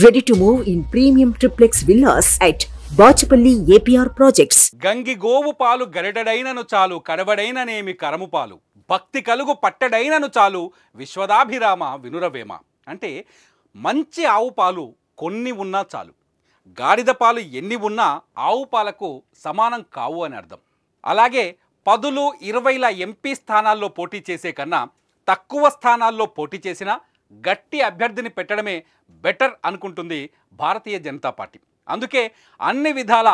ready to move in premium triplex villas at Bachupally APR projects గంగి గోవు పాలు గరిటడైనను చాలు కడబడైననేమి కరము పాలు భక్తి కలుగు పట్టడైనను చాలు విశ్వదాభిరామ వినురవేమ అంటే మంచి ఆవు పాలు కొన్ని ఉన్నా చాలు గాడిద పాలు ఎన్ని ఉన్నా ఆవు పాలకు సమానం కావు అని అర్థం అలాగే పదులు ఇరవైల ఎంపీ స్థానాల్లో పోటీ చేసే కన్నా తక్కువ స్థానాల్లో పోటీ చేసినా గట్టి అభ్యర్థిని పెట్టడమే బెటర్ అనుకుంటుంది భారతీయ జనతా పార్టీ అందుకే అన్ని విధాల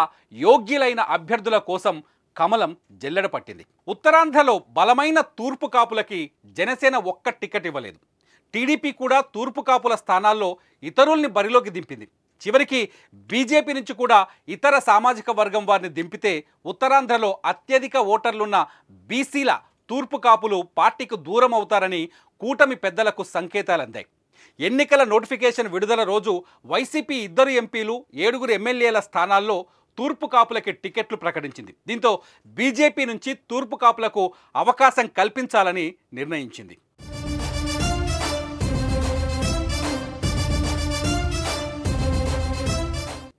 యోగ్యులైన అభ్యర్థుల కోసం కమలం జల్లెడ పట్టింది ఉత్తరాంధ్రలో బలమైన తూర్పు కాపులకి జనసేన ఒక్క టికెట్ ఇవ్వలేదు టీడీపీ కూడా తూర్పు కాపుల స్థానాల్లో ఇతరుల్ని బరిలోకి దింపింది చివరికి బీజేపీ నుంచి కూడా ఇతర సామాజిక వర్గం వారిని దింపితే ఉత్తరాంధ్రలో అత్యధిక ఓటర్లున్న బీసీల తూర్పు కాపులు పార్టీకి దూరం అవుతారని కూటమి పెద్దలకు సంకేతాలు అందాయి ఎన్నికల నోటిఫికేషన్ విడుదల రోజు వైసీపీ ఇద్దరు ఎంపీలు ఏడుగురు ఎమ్మెల్యేల స్థానాల్లో తూర్పు కాపులకి టికెట్లు ప్రకటించింది దీంతో బీజేపీ నుంచి తూర్పు కాపులకు అవకాశం కల్పించాలని నిర్ణయించింది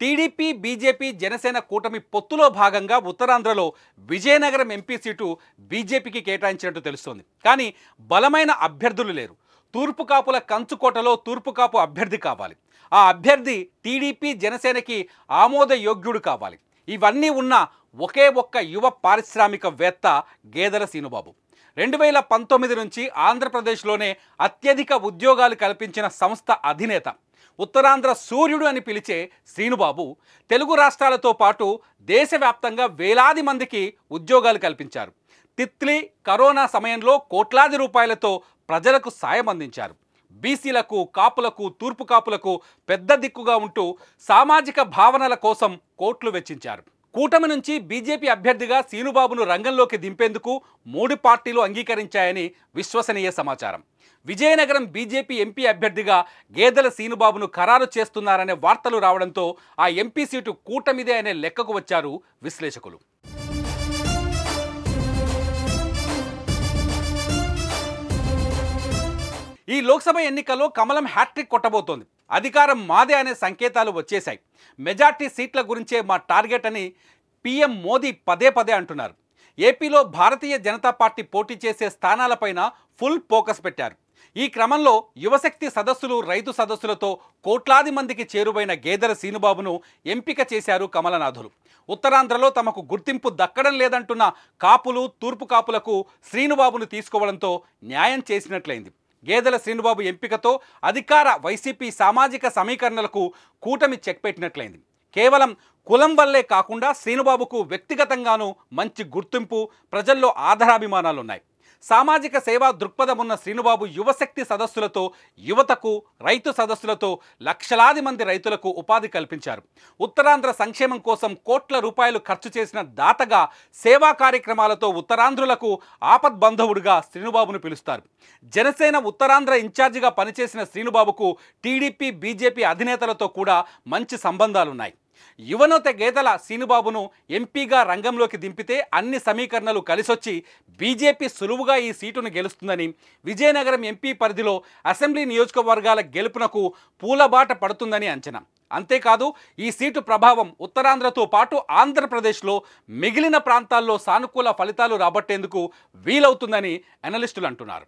టీడీపీ బీజేపీ జనసేన కూటమి పొత్తులో భాగంగా ఉత్తరాంధ్రలో విజయనగరం ఎంపీ సీటు బీజేపీకి కేటాయించినట్టు తెలుస్తోంది కానీ బలమైన అభ్యర్థులు లేరు తూర్పు కాపుల కంచుకోటలో తూర్పు కాపు అభ్యర్థి కావాలి ఆ అభ్యర్థి టీడీపీ జనసేనకి ఆమోదయోగ్యుడు కావాలి ఇవన్నీ ఉన్న ఒకే ఒక్క యువ పారిశ్రామికవేత్త గేదెల సీనుబాబు రెండు వేల పంతొమ్మిది నుంచి ఆంధ్రప్రదేశ్లోనే అత్యధిక ఉద్యోగాలు కల్పించిన సంస్థ అధినేత ఉత్తరాంధ్ర సూర్యుడు అని పిలిచే శ్రీనుబాబు తెలుగు రాష్ట్రాలతో పాటు దేశవ్యాప్తంగా వేలాది మందికి ఉద్యోగాలు కల్పించారు తిత్లీ కరోనా సమయంలో కోట్లాది రూపాయలతో ప్రజలకు సాయం అందించారు బీసీలకు కాపులకు తూర్పు కాపులకు పెద్ద దిక్కుగా ఉంటూ సామాజిక భావనల కోసం కోట్లు వెచ్చించారు కూటమి నుంచి బీజేపీ అభ్యర్థిగా శ్రీనుబాబును రంగంలోకి దింపేందుకు మూడు పార్టీలు అంగీకరించాయని విశ్వసనీయ సమాచారం విజయనగరం బీజేపీ ఎంపీ అభ్యర్థిగా గేదెల సీనుబాబును ఖరారు చేస్తున్నారనే వార్తలు రావడంతో ఆ ఎంపీ సీటు కూటమిదే అనే లెక్కకు వచ్చారు విశ్లేషకులు ఈ లోక్సభ ఎన్నికల్లో కమలం హ్యాట్రిక్ కొట్టబోతోంది అధికారం మాదే అనే సంకేతాలు వచ్చేశాయి మెజార్టీ సీట్ల గురించే మా టార్గెట్ అని పీఎం మోదీ పదే పదే అంటున్నారు ఏపీలో భారతీయ జనతా పార్టీ పోటీ చేసే స్థానాలపైన ఫుల్ ఫోకస్ పెట్టారు ఈ క్రమంలో యువశక్తి సదస్సులు రైతు సదస్సులతో కోట్లాది మందికి చేరువైన గేదెల శ్రీనుబాబును ఎంపిక చేశారు కమలనాథులు ఉత్తరాంధ్రలో తమకు గుర్తింపు దక్కడం లేదంటున్న కాపులు తూర్పు కాపులకు శ్రీనుబాబును తీసుకోవడంతో న్యాయం చేసినట్లయింది గేదెల శ్రీనుబాబు ఎంపికతో అధికార వైసీపీ సామాజిక సమీకరణలకు కూటమి చెక్ పెట్టినట్లయింది కేవలం కులం వల్లే కాకుండా శ్రీనుబాబుకు వ్యక్తిగతంగానూ మంచి గుర్తింపు ప్రజల్లో ఆధారాభిమానాలున్నాయి సామాజిక సేవా దృక్పథం ఉన్న శ్రీనుబాబు యువశక్తి సదస్సులతో యువతకు రైతు సదస్సులతో లక్షలాది మంది రైతులకు ఉపాధి కల్పించారు ఉత్తరాంధ్ర సంక్షేమం కోసం కోట్ల రూపాయలు ఖర్చు చేసిన దాతగా సేవా కార్యక్రమాలతో ఉత్తరాంధ్రులకు ఆపద్బంధవుడుగా శ్రీనుబాబును పిలుస్తారు జనసేన ఉత్తరాంధ్ర ఇన్ఛార్జిగా పనిచేసిన శ్రీనుబాబుకు టీడీపీ బీజేపీ అధినేతలతో కూడా మంచి సంబంధాలున్నాయి యువనోత గేదెల సీనుబాబును ఎంపీగా రంగంలోకి దింపితే అన్ని సమీకరణలు కలిసొచ్చి బీజేపీ సులువుగా ఈ సీటును గెలుస్తుందని విజయనగరం ఎంపీ పరిధిలో అసెంబ్లీ నియోజకవర్గాల గెలుపునకు పూలబాట పడుతుందని అంచనా అంతేకాదు ఈ సీటు ప్రభావం ఉత్తరాంధ్రతో పాటు ఆంధ్రప్రదేశ్లో మిగిలిన ప్రాంతాల్లో సానుకూల ఫలితాలు రాబట్టేందుకు వీలవుతుందని అనలిస్టులు అంటున్నారు